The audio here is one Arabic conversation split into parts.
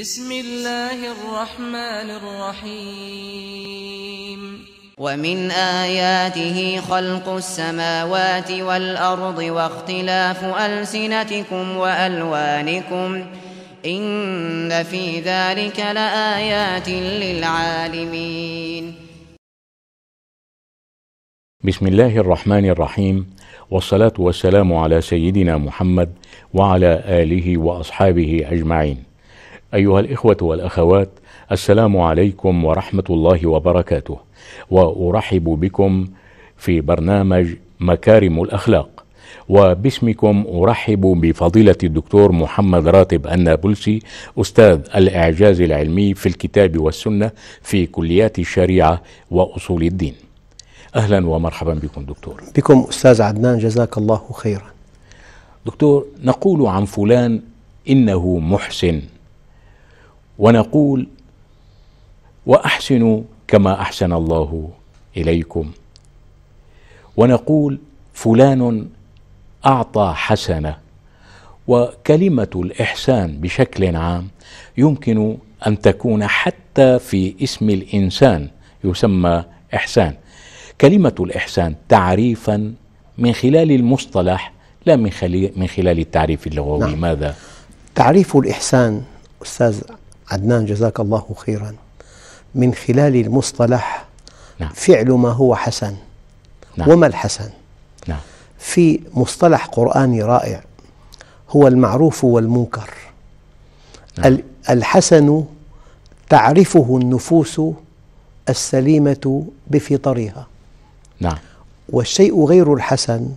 بسم الله الرحمن الرحيم ومن آياته خلق السماوات والأرض واختلاف ألسنتكم وألوانكم إن في ذلك لآيات للعالمين بسم الله الرحمن الرحيم والصلاة والسلام على سيدنا محمد وعلى آله وأصحابه أجمعين أيها الإخوة والأخوات السلام عليكم ورحمة الله وبركاته وأرحب بكم في برنامج مكارم الأخلاق وباسمكم أرحب بفضيلة الدكتور محمد راتب النابلسي أستاذ الإعجاز العلمي في الكتاب والسنة في كليات الشريعة وأصول الدين أهلا ومرحبا بكم دكتور بكم أستاذ عدنان جزاك الله خيرا دكتور نقول عن فلان إنه محسن ونقول واحسنوا كما احسن الله اليكم ونقول فلان اعطى حسنه وكلمه الاحسان بشكل عام يمكن ان تكون حتى في اسم الانسان يسمى احسان كلمه الاحسان تعريفا من خلال المصطلح لا من خلال من خلال التعريف اللغوي نعم. ماذا تعريف الاحسان استاذ عدنان جزاك الله خيرا من خلال المصطلح نعم. فعل ما هو حسن نعم. وما الحسن نعم. في مصطلح قرآني رائع هو المعروف والمنكر نعم. الحسن تعرفه النفوس السليمة بفطرها نعم والشيء غير الحسن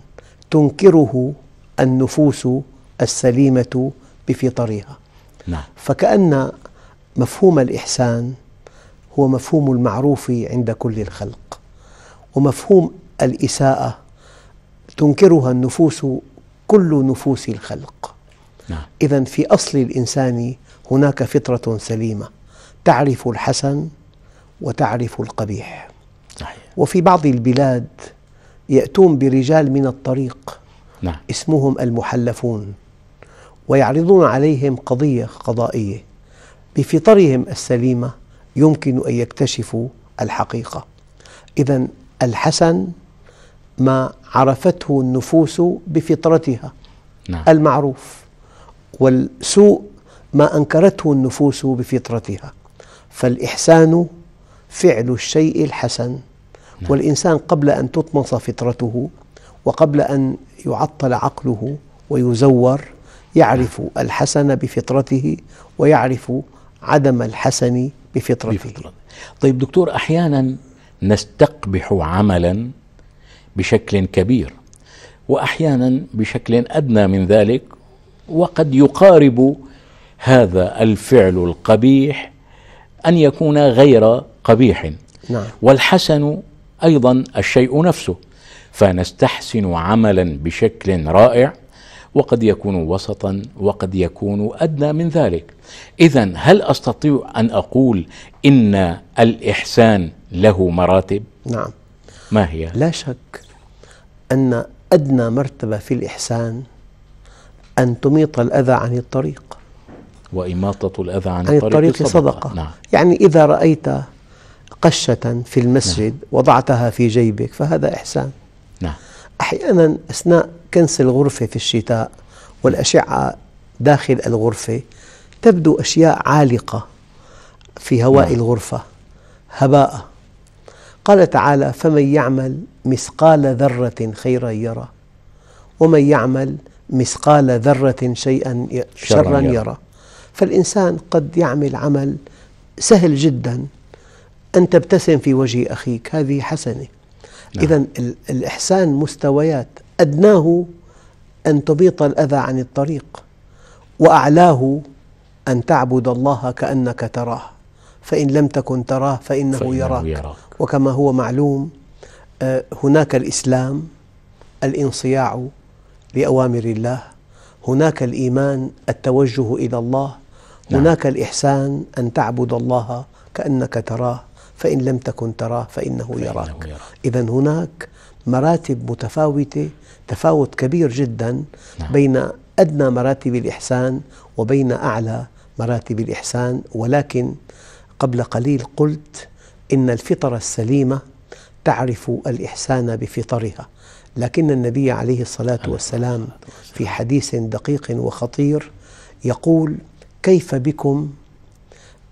تنكره النفوس السليمة بفطرها نعم فكأن مفهوم الإحسان هو مفهوم المعروف عند كل الخلق ومفهوم الإساءة تنكرها النفوس كل نفوس الخلق نعم. إذا في أصل الإنسان هناك فطرة سليمة تعرف الحسن وتعرف القبيح صحيح. وفي بعض البلاد يأتون برجال من الطريق نعم. اسمهم المحلفون ويعرضون عليهم قضية قضائية بفطرهم السليمة يمكن أن يكتشفوا الحقيقة إذا الحسن ما عرفته النفوس بفطرتها نعم. المعروف والسوء ما أنكرته النفوس بفطرتها فالإحسان فعل الشيء الحسن نعم. والإنسان قبل أن تطمس فطرته وقبل أن يعطل عقله ويزور يعرف الحسن بفطرته ويعرف عدم الحسن بفطرته بفطرة. طيب دكتور أحيانا نستقبح عملا بشكل كبير وأحيانا بشكل أدنى من ذلك وقد يقارب هذا الفعل القبيح أن يكون غير قبيح نعم. والحسن أيضا الشيء نفسه فنستحسن عملا بشكل رائع وقد يكون وسطا وقد يكون ادنى من ذلك اذا هل استطيع ان اقول ان الاحسان له مراتب نعم ما هي لا شك ان ادنى مرتبه في الاحسان ان تميط الاذى عن الطريق واماطه الاذى عن, عن الطريق, الطريق صدقه, صدقة. نعم. يعني اذا رايت قشة في المسجد نعم. وضعتها في جيبك فهذا إحسان نعم. أحيانا أثناء كنس الغرفة في الشتاء والأشعة داخل الغرفة تبدو أشياء عالقة في هواء نعم. الغرفة هباء قال تعالى فمن يعمل مثقال ذرة خيرا يرى ومن يعمل مثقال ذرة شيئا شرا يرى فالإنسان قد يعمل عمل سهل جدا أن تبتسم في وجه أخيك هذه حسنة نعم. إذا الإحسان مستويات أدناه أن تبيط الأذى عن الطريق وأعلاه أن تعبد الله كأنك تراه فإن لم تكن تراه فإنه, فإنه يراك, يراك وكما هو معلوم آه، هناك الإسلام الانصياع لأوامر الله هناك الإيمان التوجه إلى الله نعم. هناك الإحسان أن تعبد الله كأنك تراه فإن لم تكن تراه فإنه, فإنه يراك, يراك. إذا هناك مراتب متفاوتة تفاوت كبير جدا نعم. بين أدنى مراتب الإحسان وبين أعلى مراتب الإحسان ولكن قبل قليل قلت إن الفطرة السليمة تعرف الإحسان بفطرها لكن النبي عليه الصلاة والسلام في حديث دقيق وخطير يقول كيف بكم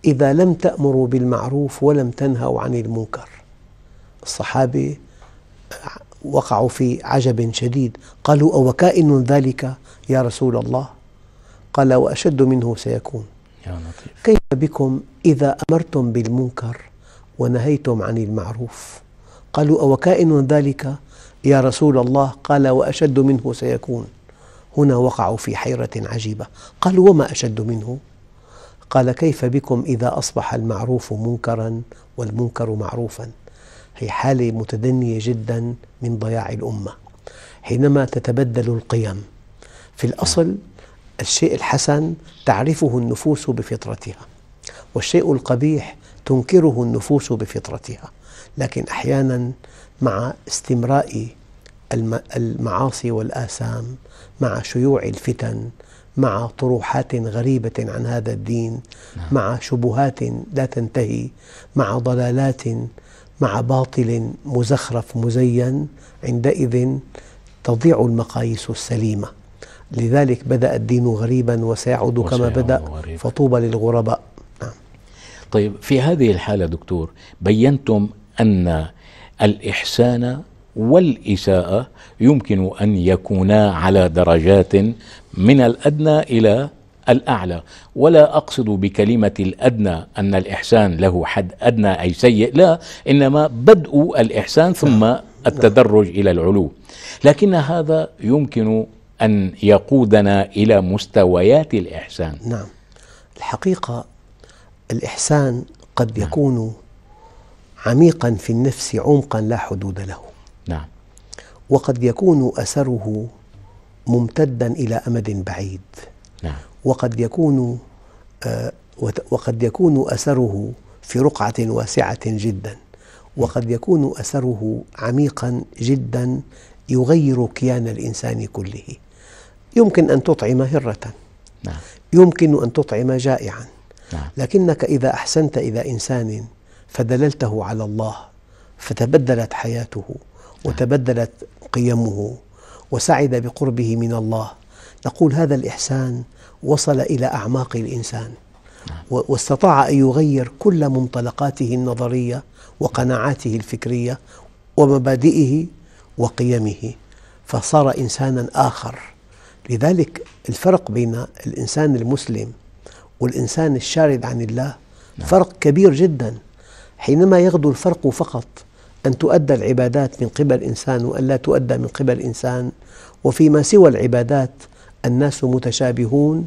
إذا لم تأمروا بالمعروف ولم تنهوا عن المنكر الصحابة وقعوا في عجب شديد قالوا أوكائن ذلك يا رسول الله قال وأشد منه سيكون كيف بكم إذا أمرتم بالمنكر ونهيتم عن المعروف قالوا أوكائن ذلك يا رسول الله قال وأشد منه سيكون هنا وقعوا في حيرة عجيبة قالوا وما أشد منه قال كيف بكم إذا أصبح المعروف منكرا والمنكر معروفا هي حالة متدنية جدا من ضياع الأمة حينما تتبدل القيم في الأصل الشيء الحسن تعرفه النفوس بفطرتها والشيء القبيح تنكره النفوس بفطرتها لكن أحيانا مع استمراء المعاصي والآثام مع شيوع الفتن مع طروحات غريبة عن هذا الدين نعم. مع شبهات لا تنتهي مع ضلالات مع باطل مزخرف مزين عندئذ تضيع المقاييس السليمة لذلك بدأ الدين غريبا وسيعود كما بدأ غريب. فطوبى للغرباء نعم. طيب في هذه الحالة دكتور بينتم أن الإحسان والإساءة يمكن أن يكونا على درجات من الأدنى إلى الأعلى ولا أقصد بكلمة الأدنى أن الإحسان له حد أدنى أي سيء لا إنما بدء الإحسان ثم التدرج إلى العلو لكن هذا يمكن أن يقودنا إلى مستويات الإحسان نعم الحقيقة الإحسان قد نعم. يكون عميقا في النفس عمقا لا حدود له نعم وقد يكون أثره ممتدا إلى أمد بعيد نعم وقد يكون آه، وقد يكون أثره في رقعة واسعة جدا وقد يكون أثره عميقا جدا يغير كيان الإنسان كله يمكن أن تطعم هرة نعم. يمكن أن تطعم جائعا نعم. لكنك إذا أحسنت إلى إنسان فدللته على الله فتبدلت حياته نعم. وتبدلت قيمه وسعد بقربه من الله نقول هذا الإحسان وصل إلى أعماق الإنسان واستطاع أن يغير كل منطلقاته النظرية وقناعاته الفكرية ومبادئه وقيمه فصار إنسانا آخر لذلك الفرق بين الإنسان المسلم والإنسان الشارد عن الله نعم. فرق كبير جدا حينما يغدو الفرق فقط أن تؤدى العبادات من قبل إنسان وأن لا تؤدى من قبل إنسان وفيما سوى العبادات الناس متشابهون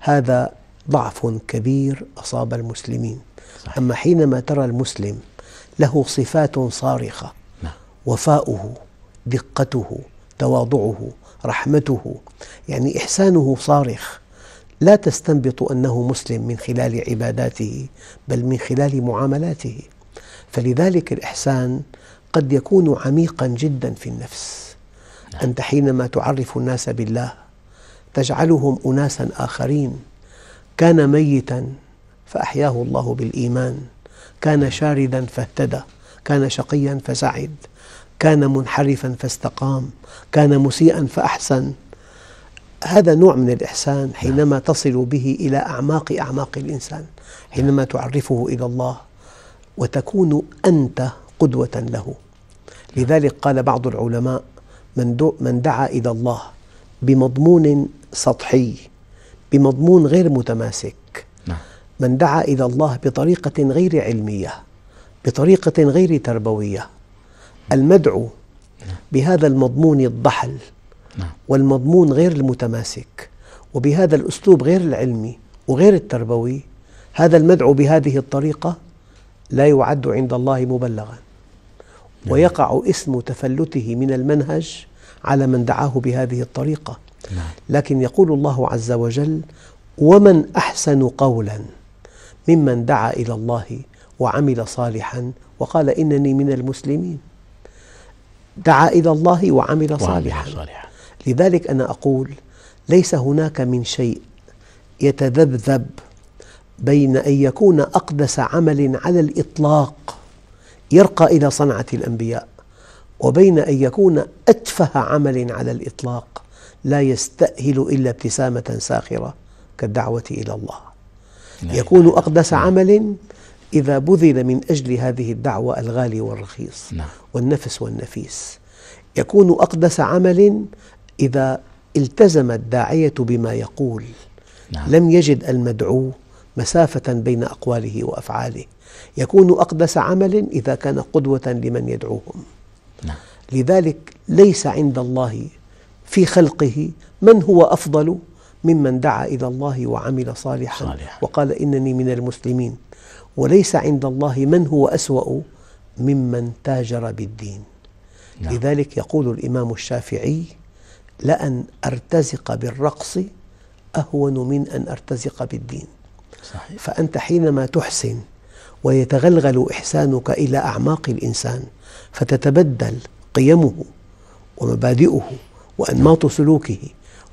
هذا ضعف كبير أصاب المسلمين صحيح. أما حينما ترى المسلم له صفات صارخة نعم. وفاؤه دقته تواضعه رحمته يعني إحسانه صارخ لا تستنبط أنه مسلم من خلال عباداته بل من خلال معاملاته فلذلك الإحسان قد يكون عميقا جدا في النفس نعم. أنت حينما تعرف الناس بالله تجعلهم أناسا آخرين كان ميتا فأحياه الله بالإيمان كان شاردا فاهتدى كان شقيا فسعد كان منحرفا فاستقام كان مسيئا فأحسن هذا نوع من الإحسان نعم. حينما تصل به إلى أعماق أعماق الإنسان حينما نعم. تعرفه إلى الله وتكون أنت قدوة له لذلك قال بعض العلماء من دعا إلى الله بمضمون سطحي بمضمون غير متماسك نعم. من دعا إلى الله بطريقة غير علمية بطريقة غير تربوية المدعو بهذا المضمون الضحل نعم. والمضمون غير المتماسك وبهذا الأسلوب غير العلمي وغير التربوي هذا المدعو بهذه الطريقة لا يعد عند الله مبلغا نعم. ويقع اسم تفلته من المنهج على من دعاه بهذه الطريقة نعم. لكن يقول الله عز وجل ومن أحسن قولا ممن دعا إلى الله وعمل صالحا وقال إنني من المسلمين دعا إلى الله وعمل صالحا, صالحا لذلك أنا أقول ليس هناك من شيء يتذبذب بين أن يكون أقدس عمل على الإطلاق يرقى إلى صنعة الأنبياء وبين أن يكون أتفه عمل على الإطلاق لا يستأهل إلا ابتسامة ساخرة كالدعوة إلى الله نعم. يكون أقدس نعم. عمل إذا بذل من أجل هذه الدعوة الغالي والرخيص نعم. والنفس والنفيس يكون أقدس عمل إذا التزم الداعية بما يقول لم يجد المدعو مسافة بين أقواله وأفعاله يكون أقدس عمل إذا كان قدوة لمن يدعوهم لذلك ليس عند الله في خلقه من هو أفضل ممن دعا إلى الله وعمل صالحا صالح. وقال إنني من المسلمين وليس عند الله من هو أسوأ ممن تاجر بالدين نعم. لذلك يقول الإمام الشافعي لأن أرتزق بالرقص أهون من أن أرتزق بالدين صحيح. فأنت حينما تحسن ويتغلغل إحسانك إلى أعماق الإنسان فتتبدل قيمه ومبادئه وأنماط سلوكه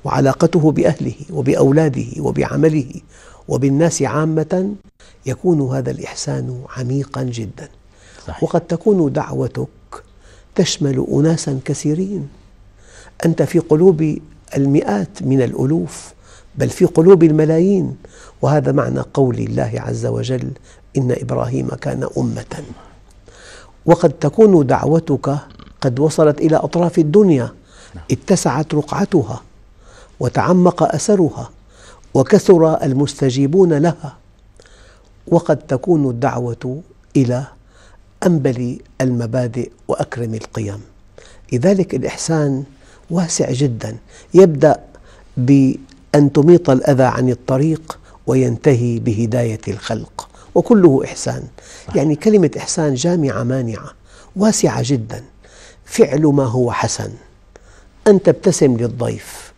وعلاقته بأهله وبأولاده وبعمله وبالناس عامة يكون هذا الإحسان عميقا جدا صحيح. وقد تكون دعوتك تشمل أناسا كثيرين أنت في قلوب المئات من الألوف بل في قلوب الملايين وهذا معنى قول الله عز وجل إن إبراهيم كان أمة وقد تكون دعوتك قد وصلت إلى أطراف الدنيا نعم. اتسعت رقعتها وتعمق أثرها وكثر المستجيبون لها وقد تكون الدعوة إلى أنبل المبادئ وأكرم القيم لذلك الإحسان واسع جدا يبدأ بأن تميط الأذى عن الطريق وينتهي بهداية الخلق وكله إحسان يعني كلمة إحسان جامعة مانعة واسعة جدا فعل ما هو حسن أن تبتسم للضيف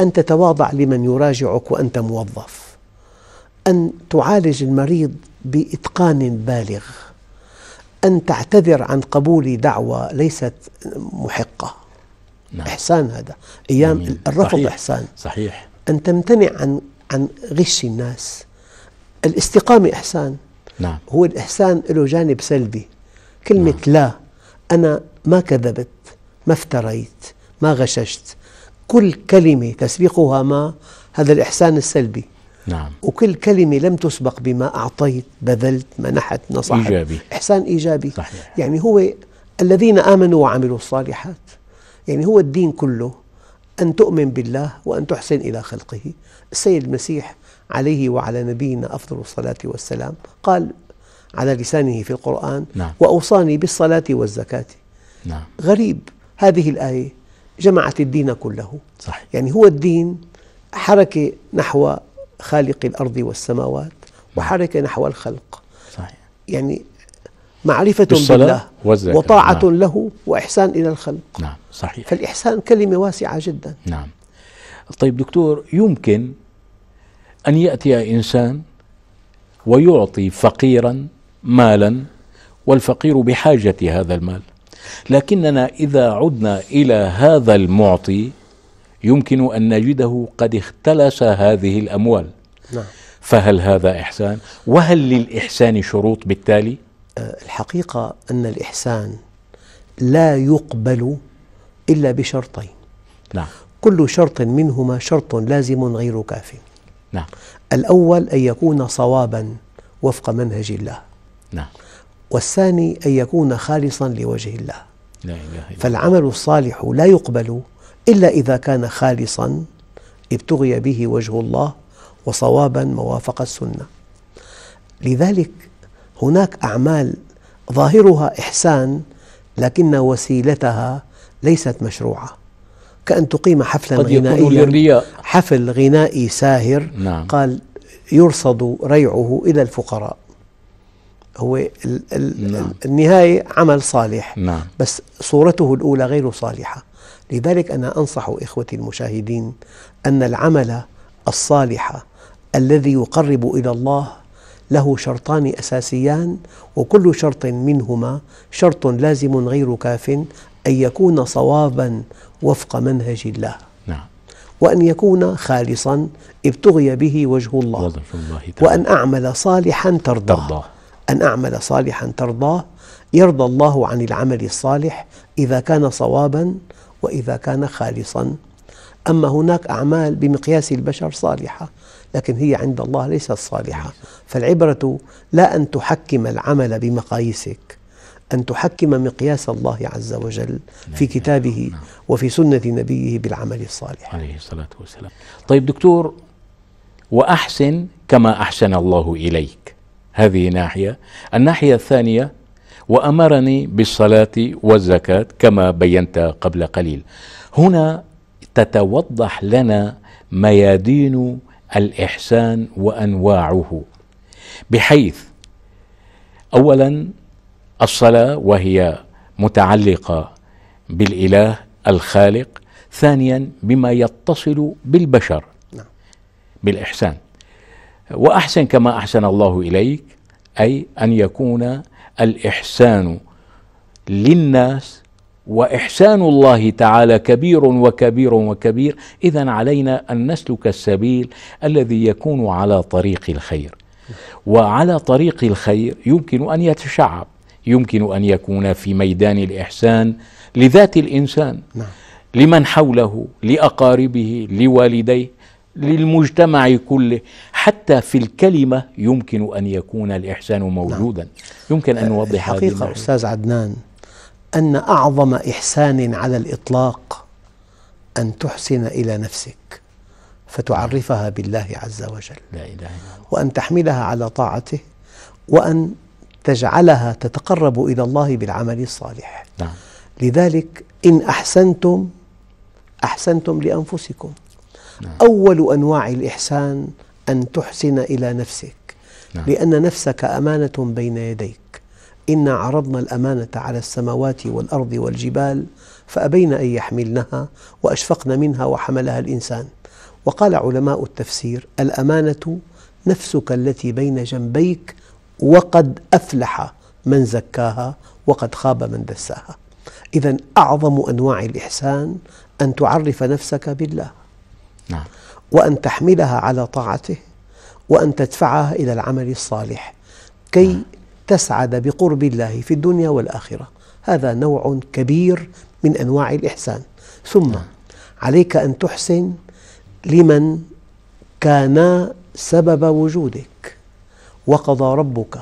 أن تتواضع لمن يراجعك وأنت موظف أن تعالج المريض بإتقان بالغ أن تعتذر عن قبول دعوة ليست محقة نعم. إحسان هذا أيام الرفض صحيح. إحسان صحيح أن تمتنع عن عن غش الناس الاستقامة إحسان نعم. هو الإحسان له جانب سلبي كلمة نعم. لا أنا ما كذبت ما افتريت ما غششت كل كلمة تسبقها ما هذا الإحسان السلبي نعم وكل كلمة لم تسبق بما أعطيت بذلت منحت نصحت إيجابي إحسان إيجابي صحيح. يعني هو الذين آمنوا وعملوا الصالحات يعني هو الدين كله أن تؤمن بالله وأن تحسن إلى خلقه السيد المسيح عليه وعلى نبينا أفضل الصلاة والسلام قال على لسانه في القرآن نعم. وأوصاني بالصلاة والزكاة نعم. غريب هذه الآية جمعت الدين كله صحيح. يعني هو الدين حركة نحو خالق الأرض والسماوات وحركة نحو الخلق صحيح. يعني معرفة بالله وطاعة نعم. له وإحسان إلى الخلق نعم صحيح فالإحسان كلمة واسعة جدا نعم طيب دكتور يمكن أن يأتي إنسان ويعطي فقيرا مالا والفقير بحاجة هذا المال لكننا إذا عدنا إلى هذا المعطي يمكن أن نجده قد اختلس هذه الأموال نعم. فهل هذا إحسان؟ وهل للإحسان شروط بالتالي؟ أه، الحقيقة أن الإحسان لا يقبل إلا بشرطين نعم. كل شرط منهما شرط لازم غير كاف نعم. الأول أن يكون صوابا وفق منهج الله نعم. والثاني أن يكون خالصا لوجه الله فالعمل الصالح لا يقبل إلا إذا كان خالصا ابتغي به وجه الله وصوابا موافق السنة لذلك هناك أعمال ظاهرها إحسان لكن وسيلتها ليست مشروعة كأن تقيم حفلا قد غنائيا للرياء حفل غنائي ساهر نعم. قال يرصد ريعه إلى الفقراء هو الـ الـ نعم. النهاية عمل صالح نعم. بس صورته الأولى غير صالحة لذلك أنا أنصح إخوتي المشاهدين أن العمل الصالح الذي يقرب إلى الله له شرطان أساسيان وكل شرط منهما شرط لازم غير كاف أن يكون صوابا وفق منهج الله نعم. وأن يكون خالصا ابتغي به وجه الله, الله وأن أعمل صالحا ترضاه أن أعمل صالحا ترضاه يرضى الله عن العمل الصالح إذا كان صوابا وإذا كان خالصا أما هناك أعمال بمقياس البشر صالحة لكن هي عند الله ليست صالحة فالعبرة لا أن تحكم العمل بمقاييسك أن تحكم مقياس الله عز وجل في نعم، كتابه نعم. وفي سنة نبيه بالعمل الصالح عليه الصلاة والسلام طيب دكتور وأحسن كما أحسن الله إليك هذه ناحية الناحية الثانية وأمرني بالصلاة والزكاة كما بينت قبل قليل هنا تتوضح لنا ميادين الإحسان وأنواعه بحيث أولا الصلاة وهي متعلقة بالإله الخالق ثانيا بما يتصل بالبشر نعم. بالإحسان واحسن كما احسن الله اليك اي ان يكون الاحسان للناس واحسان الله تعالى كبير وكبير وكبير اذا علينا ان نسلك السبيل الذي يكون على طريق الخير وعلى طريق الخير يمكن ان يتشعب يمكن ان يكون في ميدان الاحسان لذات الانسان نعم. لمن حوله لاقاربه لوالديه للمجتمع كله حتى في الكلمة يمكن أن يكون الإحسان نعم. موجودا نعم. يمكن أن نوضح هذه الحقيقة أستاذ عدنان أن أعظم إحسان على الإطلاق أن تحسن إلى نفسك فتعرفها بالله عز وجل لا إله إلا الله وأن تحملها على طاعته وأن تجعلها تتقرب إلى الله بالعمل الصالح نعم. لذلك إن أحسنتم أحسنتم لأنفسكم نعم. أول أنواع الإحسان أن تحسن إلى نفسك نعم. لأن نفسك أمانة بين يديك إنا عرضنا الأمانة على السماوات والأرض والجبال فأبين أن يحملنها وأشفقن منها وحملها الإنسان وقال علماء التفسير الأمانة نفسك التي بين جنبيك وقد أفلح من زكاها وقد خاب من دساها إذا أعظم أنواع الإحسان أن تعرف نفسك بالله نعم. وأن تحملها على طاعته وأن تدفعها إلى العمل الصالح كي نعم. تسعد بقرب الله في الدنيا والآخرة هذا نوع كبير من أنواع الإحسان ثم نعم. عليك أن تحسن لمن كان سبب وجودك وقضى ربك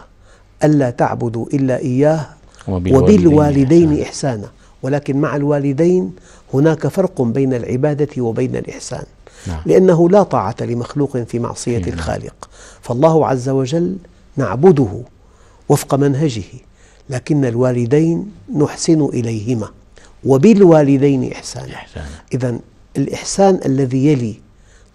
ألا تعبدوا إلا إياه وبالوالدين, وبالوالدين إحسانا ولكن مع الوالدين هناك فرق بين العبادة وبين الإحسان نعم. لأنه لا طاعة لمخلوق في معصية إيه، نعم. الخالق فالله عز وجل نعبده وفق منهجه لكن الوالدين نحسن إليهما وبالوالدين إحسانا إحسان. إذا الإحسان الذي يلي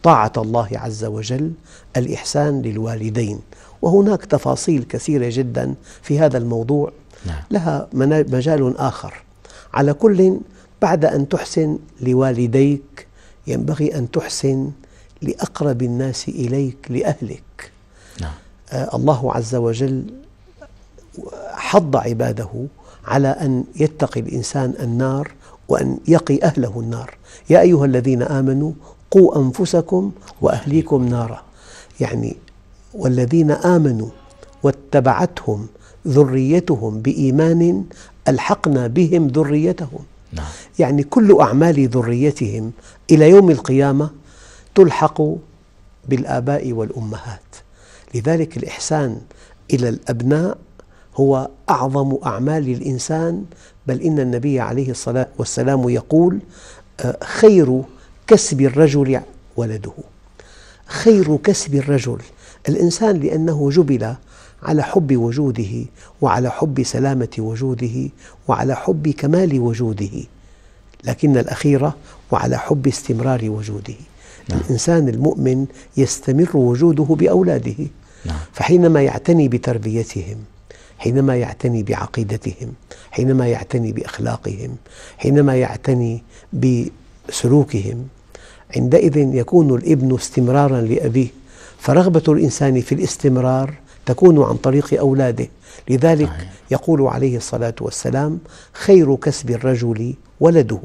طاعة الله عز وجل الإحسان للوالدين وهناك تفاصيل كثيرة جدا في هذا الموضوع نعم. لها مجال آخر على كل بعد أن تحسن لوالديك ينبغي أن تحسن لأقرب الناس إليك لأهلك نعم. آه الله عز وجل حض عباده على أن يتقي الإنسان النار وأن يقي أهله النار يا أيها الذين آمنوا قوا أنفسكم وأهليكم نارا يعني والذين آمنوا واتبعتهم ذريتهم بإيمان ألحقنا بهم ذريتهم نعم. يعني كل أعمال ذريتهم إلى يوم القيامة تلحق بالآباء والأمهات لذلك الإحسان إلى الأبناء هو أعظم أعمال الإنسان بل إن النبي عليه الصلاة والسلام يقول آه، خير كسب الرجل ولده خير كسب الرجل الإنسان لأنه جبل على حب وجوده وعلى حب سلامة وجوده وعلى حب كمال وجوده لكن الأخيرة وعلى حب استمرار وجوده نعم. الإنسان المؤمن يستمر وجوده بأولاده نعم. فحينما يعتني بتربيتهم حينما يعتني بعقيدتهم حينما يعتني بأخلاقهم حينما يعتني بسلوكهم عندئذ يكون الابن استمرارا لأبيه فرغبة الإنسان في الاستمرار تكون عن طريق أولاده لذلك صحيح. يقول عليه الصلاة والسلام خير كسب الرجل ولده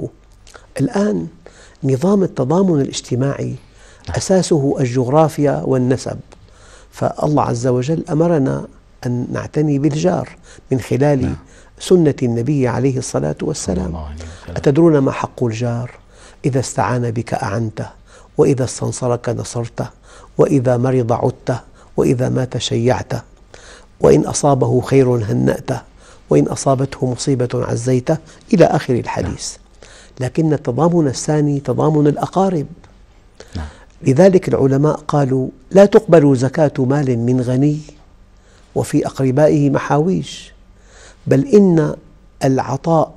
الآن نظام التضامن الاجتماعي أساسه الجغرافيا والنسب فالله عز وجل أمرنا أن نعتني بالجار من خلال نعم. سنة النبي عليه الصلاة والسلام أتدرون ما حق الجار إذا استعان بك أعنته وإذا استنصرك نصرته وإذا مرض عدته وإذا مات شيعت وإن أصابه خير هنأته وإن أصابته مصيبة عزيته إلى آخر الحديث نعم. لكن التضامن الثاني تضامن الأقارب نعم. لذلك العلماء قالوا لا تقبل زكاة مال من غني وفي أقربائه محاويج بل إن العطاء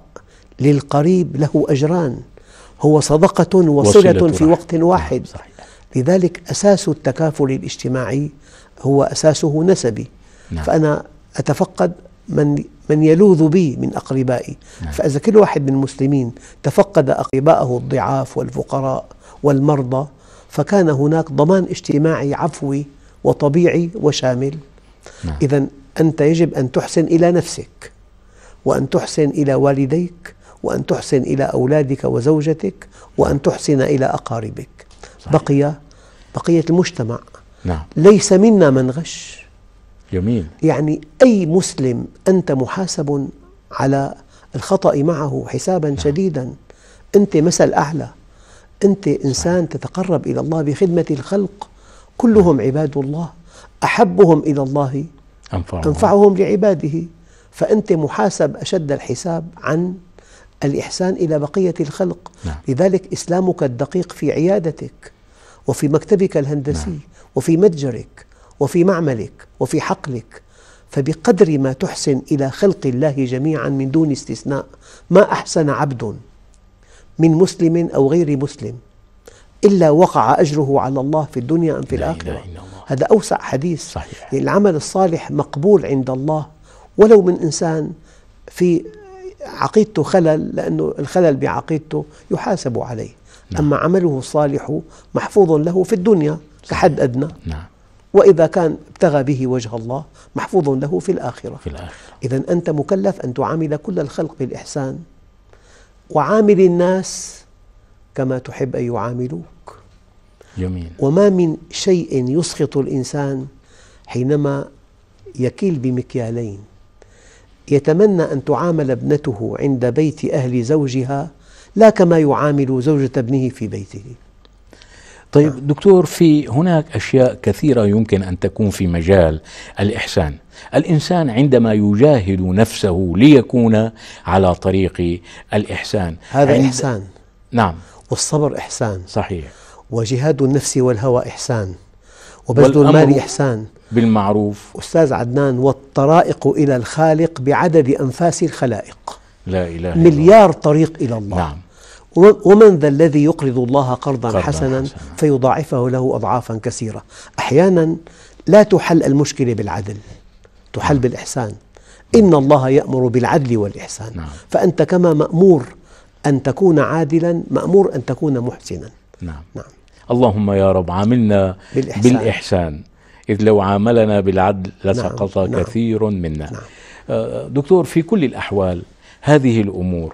للقريب له أجران هو صدقة وصلة في وقت واحد نعم، لذلك أساس التكافل الاجتماعي هو أساسه نسبي نعم. فأنا أتفقد من من يلوذ بي من أقربائي نعم. فإذا كل واحد من المسلمين تفقد أقربائه الضعاف والفقراء والمرضى فكان هناك ضمان اجتماعي عفوي وطبيعي وشامل نعم. إذا أنت يجب أن تحسن إلى نفسك وأن تحسن إلى والديك وأن تحسن إلى أولادك وزوجتك وأن تحسن إلى أقاربك صحيح. بقي بقية المجتمع نعم. ليس منا من غش جميل يعني أي مسلم أنت محاسب على الخطأ معه حسابا نعم. شديدا أنت مثل أعلى أنت إنسان تتقرب إلى الله بخدمة الخلق كلهم نعم. عباد الله أحبهم إلى الله أنفعهم, أنفعهم لعباده فأنت محاسب أشد الحساب عن الإحسان إلى بقية الخلق نعم. لذلك إسلامك الدقيق في عيادتك وفي مكتبك الهندسي نعم. وفي متجرك وفي معملك وفي حقلك فبقدر ما تحسن إلى خلق الله جميعا من دون استثناء ما أحسن عبد من مسلم أو غير مسلم إلا وقع أجره على الله في الدنيا أم في الآخرة هذا أوسع حديث صحيح. يعني العمل الصالح مقبول عند الله ولو من إنسان في عقيدته خلل لأنه الخلل بعقيدته يحاسب عليه نعم. أما عمله الصالح محفوظ له في الدنيا كحد أدنى نعم وإذا كان ابتغى به وجه الله محفوظ له في الآخرة, في الآخرة. إذا أنت مكلف أن تعامل كل الخلق بالإحسان وعامل الناس كما تحب أن يعاملوك جميل وما من شيء يسخط الإنسان حينما يكيل بمكيالين يتمنى أن تعامل ابنته عند بيت أهل زوجها لا كما يعامل زوجة ابنه في بيته طيب دكتور في هناك أشياء كثيرة يمكن أن تكون في مجال الإحسان الإنسان عندما يجاهد نفسه ليكون على طريق الإحسان هذا عند... إحسان نعم والصبر إحسان صحيح وجهاد النفس والهوى إحسان وبذل المال إحسان بالمعروف أستاذ عدنان والطرائق إلى الخالق بعدد أنفاس الخلائق لا إله مليار الله. طريق إلى الله نعم ومن ذا الذي يقرض الله قرضا, حسنا, حسنا فيضاعفه له أضعافا كثيرة أحيانا لا تحل المشكلة بالعدل تحل نعم. بالإحسان إن الله يأمر بالعدل والإحسان نعم. فأنت كما مأمور أن تكون عادلا مأمور أن تكون محسنا نعم, نعم. اللهم يا رب عاملنا بالإحسان, بالإحسان إذ لو عاملنا بالعدل نعم. لسقط نعم. كثير منا نعم. آه، دكتور في كل الأحوال هذه الأمور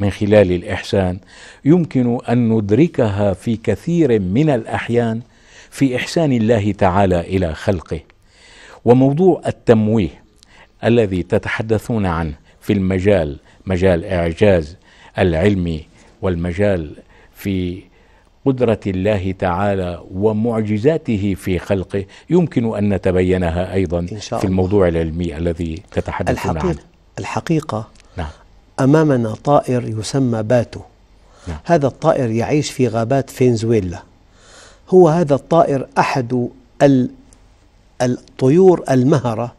من خلال الإحسان يمكن أن ندركها في كثير من الأحيان في إحسان الله تعالى إلى خلقه وموضوع التمويه الذي تتحدثون عنه في المجال مجال إعجاز العلمي والمجال في قدرة الله تعالى ومعجزاته في خلقه يمكن أن نتبينها أيضا إن شاء في الموضوع العلمي الذي تتحدثون الحقيقة عنه الحقيقة أمامنا طائر يسمى باتو نعم. هذا الطائر يعيش في غابات فنزويلا هو هذا الطائر أحد الطيور المهرة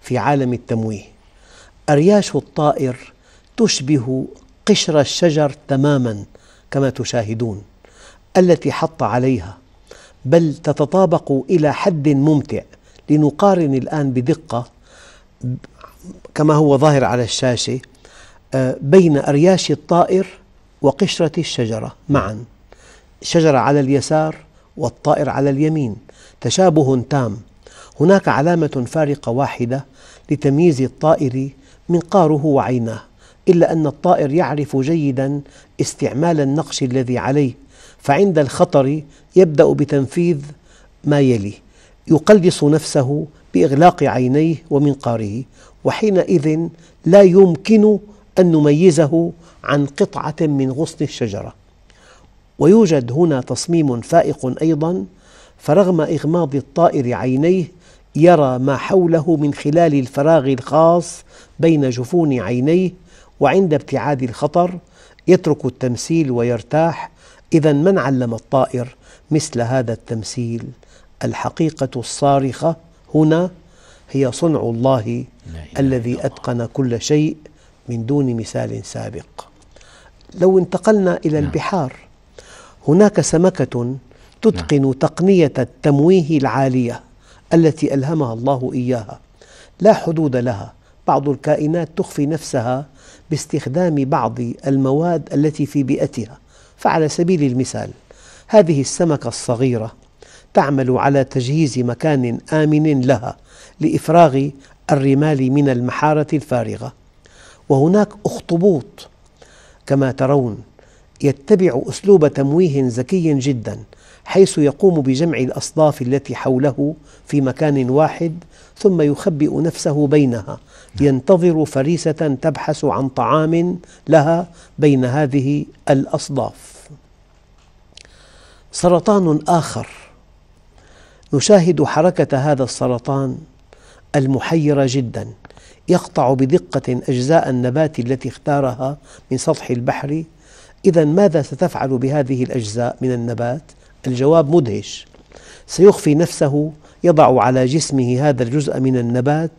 في عالم التمويه أرياش الطائر تشبه قشر الشجر تماما كما تشاهدون التي حط عليها بل تتطابق إلى حد ممتع لنقارن الآن بدقة كما هو ظاهر على الشاشة بين أرياش الطائر وقشرة الشجرة معا الشجرة على اليسار والطائر على اليمين تشابه تام هناك علامة فارقة واحدة لتمييز الطائر منقاره وعيناه إلا أن الطائر يعرف جيدا استعمال النقش الذي عليه فعند الخطر يبدأ بتنفيذ ما يلي يقلص نفسه بإغلاق عينيه ومنقاره وحينئذ لا يمكن أن نميزه عن قطعة من غصن الشجرة ويوجد هنا تصميم فائق أيضا فرغم إغماض الطائر عينيه يرى ما حوله من خلال الفراغ الخاص بين جفون عينيه وعند ابتعاد الخطر يترك التمثيل ويرتاح إذا من علم الطائر مثل هذا التمثيل الحقيقة الصارخة هنا هي صنع الله الذي أتقن كل شيء من دون مثال سابق لو انتقلنا إلى نعم. البحار هناك سمكة تتقن نعم. تقنية التمويه العالية التي ألهمها الله إياها لا حدود لها بعض الكائنات تخفي نفسها باستخدام بعض المواد التي في بيئتها فعلى سبيل المثال هذه السمكة الصغيرة تعمل على تجهيز مكان آمن لها لإفراغ الرمال من المحارة الفارغة وهناك أخطبوط كما ترون يتبع أسلوب تمويه ذكي جدا حيث يقوم بجمع الأصداف التي حوله في مكان واحد ثم يخبئ نفسه بينها ينتظر فريسة تبحث عن طعام لها بين هذه الأصداف سرطان آخر نشاهد حركة هذا السرطان المحيرة جداً يقطع بدقة أجزاء النبات التي اختارها من سطح البحر إذا ماذا ستفعل بهذه الأجزاء من النبات؟ الجواب مدهش سيخفي نفسه يضع على جسمه هذا الجزء من النبات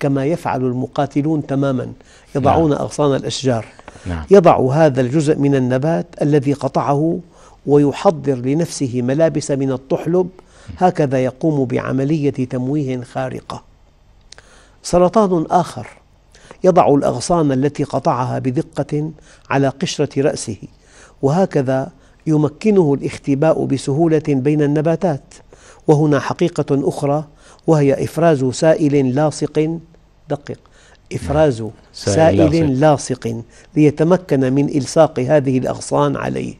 كما يفعل المقاتلون تماما يضعون نعم. أغصان الأشجار نعم. يضع هذا الجزء من النبات الذي قطعه ويحضر لنفسه ملابس من الطحلب هكذا يقوم بعملية تمويه خارقة سرطان آخر يضع الأغصان التي قطعها بدقة على قشرة رأسه وهكذا يمكنه الاختباء بسهولة بين النباتات وهنا حقيقة أخرى وهي إفراز سائل لاصق دقق إفراز نعم. سائل لاصق ليتمكن من إلصاق هذه الأغصان عليه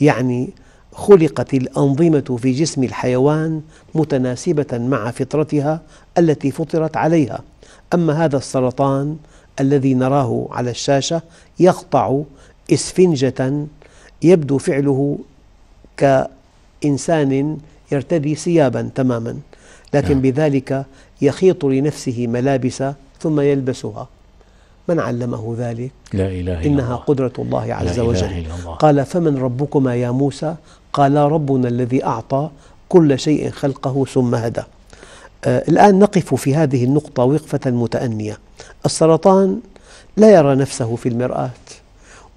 يعني خلقت الأنظمة في جسم الحيوان متناسبة مع فطرتها التي فطرت عليها أما هذا السرطان الذي نراه على الشاشة يقطع إسفنجة يبدو فعله كإنسان يرتدي ثيابا تماما لكن نعم. بذلك يخيط لنفسه ملابس ثم يلبسها من علمه ذلك؟ لا إله إلا إنها الله. قدرة الله عز وجل الله. قال فمن ربكما يا موسى؟ قال ربنا الذي أعطى كل شيء خلقه ثم هدى آه، الآن نقف في هذه النقطة وقفة متأنية السرطان لا يرى نفسه في المرآة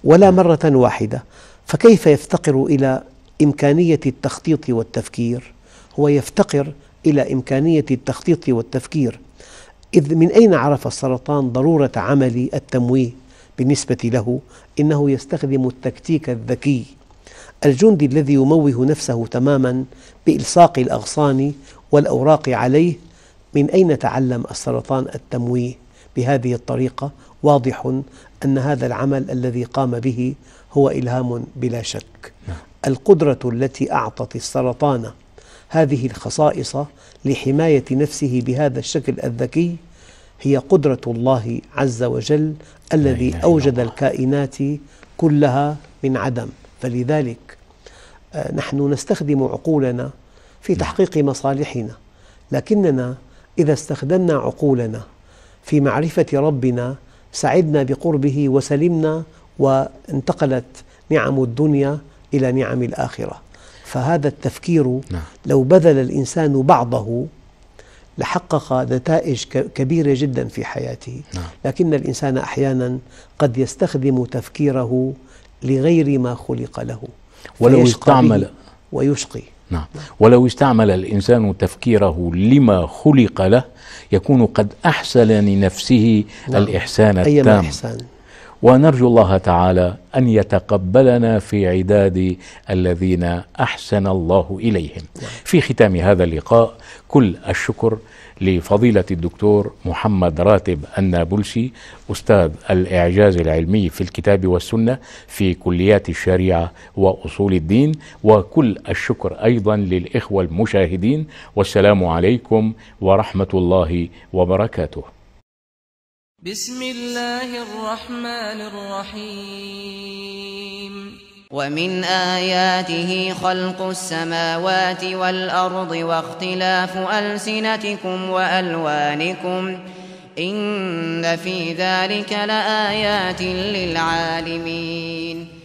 ولا مرة واحدة فكيف يفتقر إلى إمكانية التخطيط والتفكير هو يفتقر إلى إمكانية التخطيط والتفكير إذ من أين عرف السرطان ضرورة عمل التمويه بالنسبة له إنه يستخدم التكتيك الذكي الجندي الذي يموه نفسه تماما بإلصاق الأغصان والأوراق عليه من أين تعلم السرطان التمويه بهذه الطريقة واضح أن هذا العمل الذي قام به هو إلهام بلا شك نعم. القدرة التي أعطت السرطان هذه الخصائص لحماية نفسه بهذا الشكل الذكي هي قدرة الله عز وجل الذي أوجد الكائنات كلها من عدم فلذلك آه، نحن نستخدم عقولنا في نعم. تحقيق مصالحنا لكننا إذا استخدمنا عقولنا في معرفة ربنا سعدنا بقربه وسلمنا وانتقلت نعم الدنيا إلى نعم الآخرة فهذا التفكير نعم. لو بذل الإنسان بعضه لحقق نتائج كبيرة جدا في حياته نعم. لكن الإنسان أحيانا قد يستخدم تفكيره لغير ما خلق له ولو استعمل ويسقي نعم ولو استعمل الإنسان تفكيره لما خلق له يكون قد أحسن لنفسه نعم. الإحسان التام أي الإحسان ونرجو الله تعالى أن يتقبلنا في عداد الذين أحسن الله إليهم نعم. في ختام هذا اللقاء كل الشكر لفضيلة الدكتور محمد راتب النابلسي أستاذ الإعجاز العلمي في الكتاب والسنة في كليات الشريعة وأصول الدين وكل الشكر أيضا للإخوة المشاهدين والسلام عليكم ورحمة الله وبركاته بسم الله الرحمن الرحيم ومن آياته خلق السماوات والأرض واختلاف ألسنتكم وألوانكم إن في ذلك لآيات للعالمين